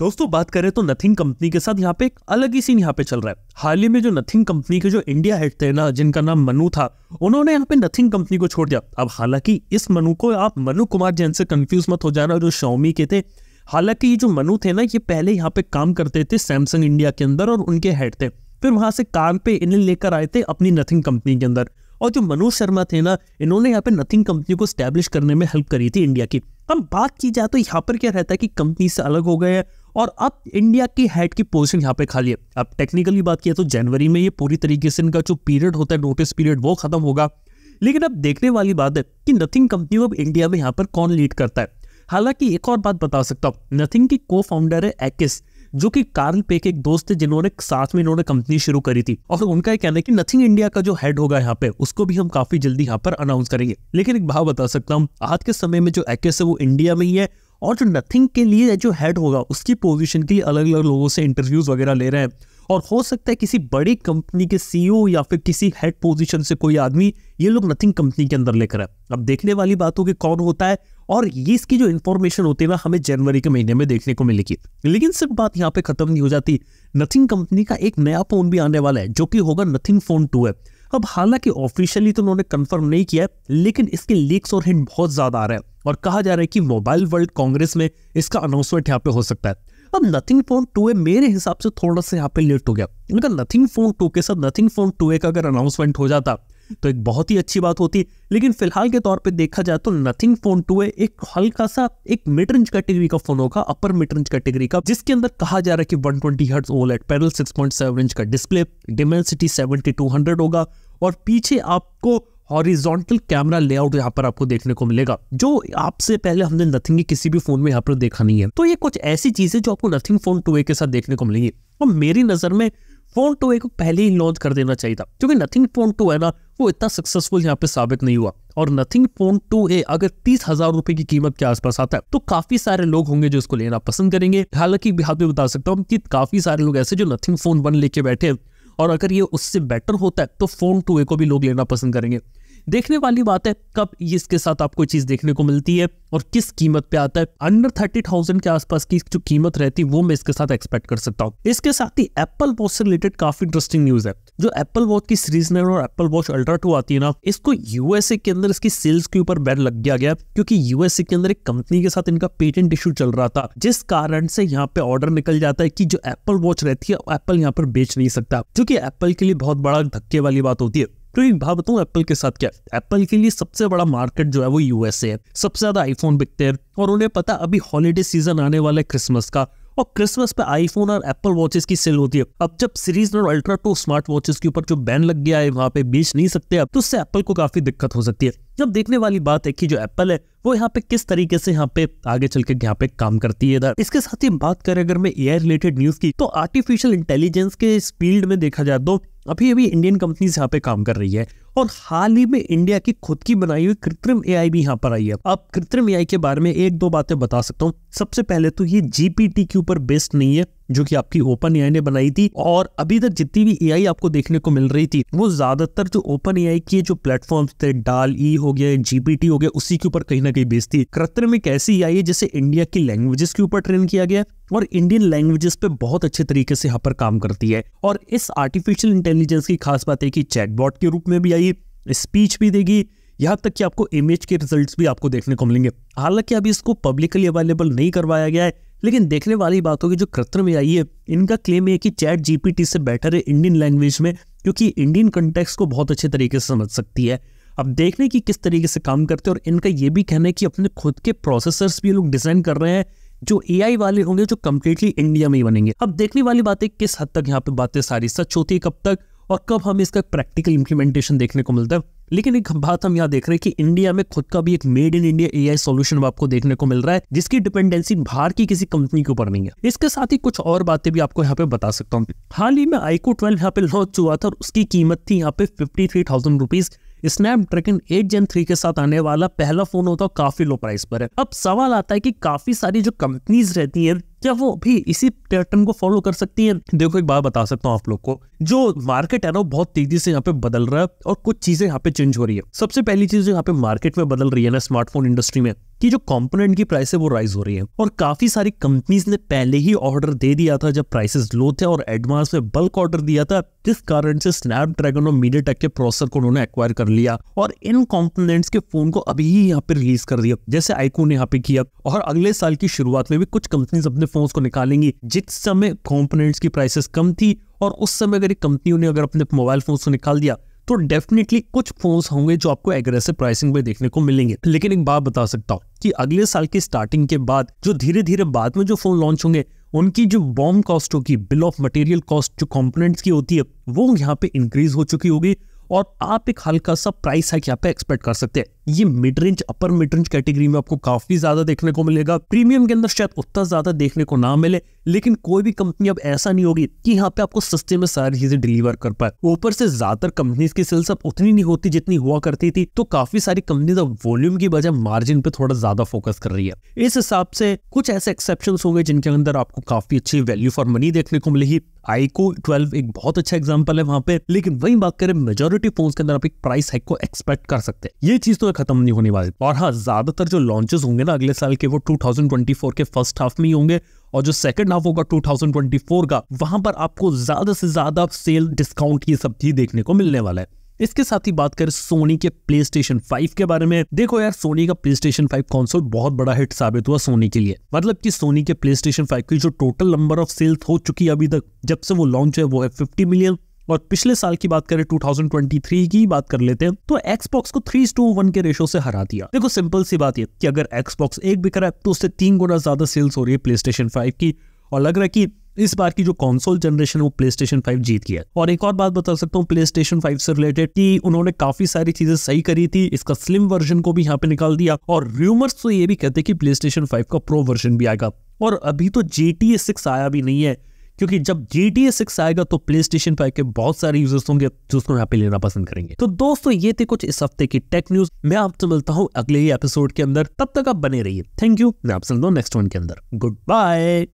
दोस्तों बात करें तो नथिंग कंपनी के साथ यहाँ पे एक अलग ही सीन यहाँ पे चल रहा है हाल ही में जो नथिंग कंपनी के जो इंडिया हेड थे ना जिनका नाम मनु था उन्होंने यहाँ पे नथिंग कंपनी को छोड़ दिया अब हालांकि इस मनु को आप मनु कुमार जैन से कंफ्यूज मत हो जाना जो शौमी के थे हालांकि ये जो मनु थे ना ये पहले यहाँ पे काम करते थे सैमसंग इंडिया के अंदर और उनके हेड थे फिर वहां से कार पे इन्हें लेकर आए थे अपनी नथिंग कंपनी के अंदर और जो मनोज शर्मा थे ना इन्होंने यहाँ पे नथिंग कंपनी को स्टैब्लिश करने में हेल्प करी थी इंडिया की अब बात की जाए तो यहाँ पर क्या रहता है कि कंपनी से अलग हो गए और अब इंडिया की हेड की पोजीशन यहाँ पे खाली है अब टेक्निकली बात किया तो जनवरी में ये पूरी तरीके से इनका जो पीरियड होता है नोटिस पीरियड वो खत्म होगा लेकिन अब देखने वाली बात है कि नथिंग कंपनी अब इंडिया में यहाँ पर कौन लीड करता है हालांकि एक और बात बता सकता हूँ नथिंग की को फाउंडर है एक्स जो कि कार्ल पे के एक दोस्त थे जिन्होंने साथ में इन्होंने कंपनी शुरू करी थी और उनका यह कहना है कि नथिंग इंडिया का जो हेड होगा यहाँ पे उसको भी हम काफी जल्दी यहाँ पर अनाउंस करेंगे लेकिन एक भाव बता सकता हूँ आज के समय में जो एक्स है वो इंडिया में ही है और जो नथिंग के लिए जो हेड होगा उसकी पोजीशन के लिए अलग अलग लोगों से इंटरव्यूज़ वगैरह ले रहे हैं और हो सकता है किसी बड़ी कंपनी के सीईओ या फिर किसी हेड पोजीशन से कोई आदमी ये लोग नथिंग कंपनी के अंदर लेकर आए अब देखने वाली बात हो कि कौन होता है और ये इसकी जो इन्फॉर्मेशन होती है ना हमें जनवरी के महीने में देखने को मिलेगी लेकिन सिर्फ बात यहाँ पे खत्म नहीं हो जाती नथिंग कंपनी का एक नया फोन भी आने वाला है जो कि होगा नथिंग फोन टू है अब हालांकि ऑफिशियली तो उन्होंने कंफर्म नहीं किया लेकिन इसके लीक्स और हिंट बहुत ज्यादा आ रहा है और कहा जा रहा है कि मोबाइल वर्ल्ड कांग्रेस में इसका अनाउंसमेंट यहाँ पे हो सकता है अब नथिंग फोन टू ए मेरे हिसाब से थोड़ा सा यहाँ पे लेट हो गया नथिंग फोन टू के साथ नथिंग फोन टू ए का अगर अनाउंसमेंट हो जाता तो एक बहुत ही अच्छी बात होती लेकिन फिलहाल के तौर पर देखा जाए तो नथिंग फोन टू है एक हल्का सा एक मिड रेंज कैटेगरी का फोन होगा अपर मिड रेंज कैटेगरी का जिसके अंदर कहा जा रहा है कि one twenty hertz OLED panel 6.7 inch का डिस्प्ले डिमेंसिटी 7200 होगा और पीछे आपको हॉरिजॉन्टल कैमरा लेआउट यहाँ पर आपको देखने को मिलेगा जो आपसे पहले हमने नथिंग के किसी भी फोन में यहाँ पर देखा नहीं है तो ये कुछ ऐसी चीजें जो आपको नथिंग फोन टू के साथ देखने को मिलेंगी और मेरी नजर में फोन टू ए को पहले ही लॉन्च कर देना चाहिए था क्योंकि नथिंग फोन टू है ना वो इतना सक्सेसफुल यहाँ पे साबित नहीं हुआ और नथिंग फोन टू ए अगर तीस हजार रुपए की कीमत के आसपास आता है तो काफी सारे लोग होंगे जो इसको लेना पसंद करेंगे हालांकि बिहार में बता सकता हूँ कि काफी सारे लोग ऐसे जो नथिंग फोन वन लेके बैठे हैं और अगर ये उससे बेटर होता है तो फोन टू ए को भी लोग लेना पसंद करेंगे देखने वाली बात है कब इसके साथ आपको चीज देखने को मिलती है और किस कीमत पे आता है अंडर थर्टी थाउजेंड के आसपास की जो कीमत रहती है वो मैं इसके साथ एक्सपेक्ट कर सकता हूँ इसके साथ ही एप्पल वॉच से रिलेटेड काफी इंटरेस्टिंग न्यूज है जो एप्पल वॉच की सीरीज नाइन और एप्पल वॉच अल्ट्रा टू आती है ना इसको यूएसए के अंदर इसकी सेल्स के ऊपर बैन लग गया गया क्योंकि यूएसए के अंदर एक कंपनी के साथ इनका पेटेंट इशू चल रहा था जिस कारण से यहाँ पे ऑर्डर निकल जाता है कि जो एप्पल वॉच रहती है एप्पल यहाँ पर बेच नहीं सकता क्योंकि एप्पल के लिए बहुत बड़ा धक्के वाली बात होती है तो एक बात बताऊँ एप्पल के साथ क्या एप्पल के लिए सबसे बड़ा मार्केट जो है वो यूएसए है सबसे ज्यादा आईफोन बिकते हैं और उन्हें पता अभी हॉलीडे सीजन आने वाला है क्रिसमस का और क्रिसमस पे आईफोन और एप्पल वॉचेस की सेल होती है अब जब सीरीज और अल्ट्रा टू स्मार्ट वॉचेस के ऊपर जो बैन लग गया है वहां पे बेच नहीं सकते अब तो उससे एप्पल को काफी दिक्कत हो सकती है अब देखने वाली बात है कि जो एप्पल है वो यहाँ पे किस तरीके से यहाँ पे आगे चल के यहाँ पे काम करती है इसके साथ ही बात करें अगर मैं एयर रिलेटेड न्यूज की तो आर्टिफिशियल इंटेलिजेंस के फील्ड में देखा जाए तो अभी अभी इंडियन कंपनीज यहाँ पे काम कर रही है और हाल ही में इंडिया की खुद की बनाई हुई कृत्रिम आई भी यहाँ पर आई है अब कृत्रिम आई के बारे में एक दो बातें बता सकता हूँ सबसे पहले तो ये जीपीटी के ऊपर बेस्ड नहीं है जो कि आपकी ओपन एआई ने बनाई थी और अभी तक जितनी भी एआई आपको देखने को मिल रही थी वो ज्यादातर जो ओपन एआई के जो प्लेटफॉर्म थे डाल ई हो गया जीपीटी हो गया उसी के ऊपर कहीं ना कहीं बेस थी कृत्रिम एक ऐसी एआई है जिसे इंडिया की लैंग्वेजेस के ऊपर ट्रेन किया गया और इंडियन लैंग्वेजेस पे बहुत अच्छे तरीके से यहाँ पर काम करती है और इस आर्टिफिशियल इंटेलिजेंस की खास बात है कि चैटबॉट के रूप में भी आई स्पीच भी देगी यहाँ तक कि आपको इमेज के रिजल्ट्स भी आपको देखने को मिलेंगे हालांकि अभी इसको पब्लिकली अवेलेबल नहीं करवाया गया है लेकिन देखने वाली बात होगी जो कृत्रिम आई है इनका क्लेम है कि चैट जीपीटी से बेटर है इंडियन लैंग्वेज में क्योंकि इंडियन कंटेक्स को बहुत अच्छे तरीके से समझ सकती है अब देखने की किस तरीके से काम करते हैं और इनका ये भी कहना है कि अपने खुद के प्रोसेसर्स भी लोग डिजाइन कर रहे हैं जो ए वाले होंगे जो कम्प्लीटली इंडिया में ही बनेंगे अब देखने वाली बात है किस हद तक यहाँ पे बातें सारी सच होती है कब तक और कब हम इसका प्रैक्टिकल इम्प्लीमेंटेशन देखने को मिलता है लेकिन एक बात हम यहाँ देख रहे हैं कि इंडिया में खुद का भी एक made in India A I solution आपको देखने को मिल रहा है जिसकी डिपेंडेंसी बाहर की किसी कंपनी के ऊपर नहीं है इसके साथ ही कुछ और बातें भी आपको यहाँ पे बता सकता हूँ हाल ही में आईको ट्वेल्व यहाँ पे लॉन्च हुआ था और उसकी कीमत थी यहाँ पे fifty three thousand rupees Snapdragon eight gen three के साथ आने वाला पहला फोन होता है काफी लो प्राइस पर है अब सवाल आता है कि काफी सारी जो कंपनीज रहती हैं क्या वो भी इसी पैटर्न को फॉलो कर सकती है देखो एक बात बता सकता हूँ आप लोग को जो मार्केट है ना बहुत तेजी से यहाँ पे बदल रहा है और कुछ चीजें यहाँ पे चेंज हो रही है सबसे पहली चीज जो यहाँ पे मार्केट में बदल रही है ना स्मार्टफोन इंडस्ट्री में कि जो कंपोनेंट की प्राइस है वो राइज हो रही है और काफी सारी कंपनीज ने पहले ही ऑर्डर दे दिया था जब प्राइसेस लो थे और एडवांस में बल्क ऑर्डर दिया था जिस कारण से स्नैपड्रैगन और मीडिया टेक के प्रोसेसर को उन्होंने एक्वायर कर लिया और इन कंपोनेंट्स के फोन को अभी ही यहाँ पे रिलीज कर दिया जैसे आईकोन ने यहाँ पे किया और अगले साल की शुरुआत में भी कुछ कंपनीज अपने फोन्स को निकालेंगी जिस समय कॉम्पोनेंट्स की प्राइसेस कम थी और उस समय अगर एक कंपनी ने अगर अपने मोबाइल फोन्स को निकाल दिया तो डेफिनेटली कुछ फोन्स होंगे जो आपको एग्रेसिव प्राइसिंग में देखने को मिलेंगे लेकिन एक बात बता सकता हूँ कि अगले साल की स्टार्टिंग के बाद जो धीरे धीरे बाद में जो फोन लॉन्च होंगे उनकी जो बॉम कॉस्ट होगी बिल ऑफ मटेरियल कॉस्ट जो कंपोनेंट्स की होती है वो यहाँ पे इंक्रीज हो चुकी होगी और आप एक हल्का सा प्राइस है यहाँ पे एक्सपेक्ट कर सकते हैं ये mid range upper mid range category में आपको काफी ज्यादा देखने को मिलेगा प्रीमियम के अंदर शायद उतना ज्यादा देखने को ना मिले लेकिन कोई भी कंपनी अब ऐसा नहीं होगी कि यहाँ पे आपको सस्ते में सारी चीजें डिलीवर कर पाए ऊपर से ज्यादातर कंपनीज की सेल्स अब उतनी नहीं होती जितनी हुआ करती थी तो काफी सारी कंपनीज अब वॉल्यूम की बजाय मार्जिन पे थोड़ा ज्यादा फोकस कर रही है इस हिसाब से कुछ ऐसे एक्सेप्शन होंगे जिनके अंदर आपको काफी अच्छी वैल्यू फॉर मनी देखने को मिलेगी आईको ट्वेल्व एक बहुत अच्छा एग्जाम्पल है वहां पे लेकिन वही बात करें मेजोरिटी फोन के अंदर आप एक प्राइस हाइक को एक्सपेक्ट कर सकते हैं ये चीज तो एक खत्म नहीं होने वाले और हाँ ज्यादातर जो लॉन्चेस होंगे ना अगले साल के वो 2024 के फर्स्ट हाफ में ही होंगे और जो सेकंड हाफ होगा 2024 का वहां पर आपको ज्यादा से ज्यादा सेल डिस्काउंट ये सब चीज देखने को मिलने वाला है इसके साथ ही बात करें सोनी के प्ले स्टेशन फाइव के बारे में देखो यार सोनी का प्ले स्टेशन फाइव कॉन्सोल बहुत बड़ा हिट साबित हुआ सोनी के लिए मतलब कि सोनी के प्ले स्टेशन फाइव की जो टोटल नंबर ऑफ सेल्स हो चुकी है अभी तक जब से वो लॉन्च है वो है फिफ्टी मिलियन और पिछले साल की बात करें 2023 की बात कर लेते हैं तो एक्सबॉक्स को थ्री टू वन के रेशो से हरा दिया देखो सिंपल सी बात ये कि अगर एक्सबॉक्स एक बिक रहा है तो उससे तीन गुना ज्यादा सेल्स हो रही है प्ले स्टेशन फाइव की और लग रहा है कि इस बार की जो कंसोल जनरेशन वो प्ले स्टेशन फाइव जीत गया और एक और बात बता सकता हूँ प्ले स्टेशन फाइव से रिलेटेड कि उन्होंने काफी सारी चीजें सही करी थी इसका स्लिम वर्जन को भी यहाँ पे निकाल दिया और र्यूमर्स तो ये भी कहते हैं कि प्ले स्टेशन फाइव का प्रो वर्जन भी आएगा और अभी तो जी टी सिक्स आया भी नहीं है क्योंकि जब जी टी सिक्स आएगा तो प्ले स्टेशन फाइव के बहुत सारे यूजर्स होंगे जो उसको यहाँ पे लेना पसंद करेंगे तो दोस्तों ये थे कुछ इस हफ्ते की टेक न्यूज मैं आपसे मिलता हूँ अगले ही एपिसोड के अंदर तब तक आप बने रहिए थैंक यू मैं आपसे मिलता हूँ नेक्स्ट वन के अंदर गुड बाय